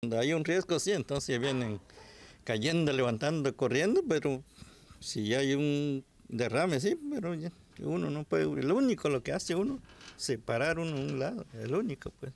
Cuando hay un riesgo, sí, entonces vienen cayendo, levantando, corriendo, pero si hay un derrame, sí, pero uno no puede, lo único lo que hace uno, separar uno a un lado, el único, pues.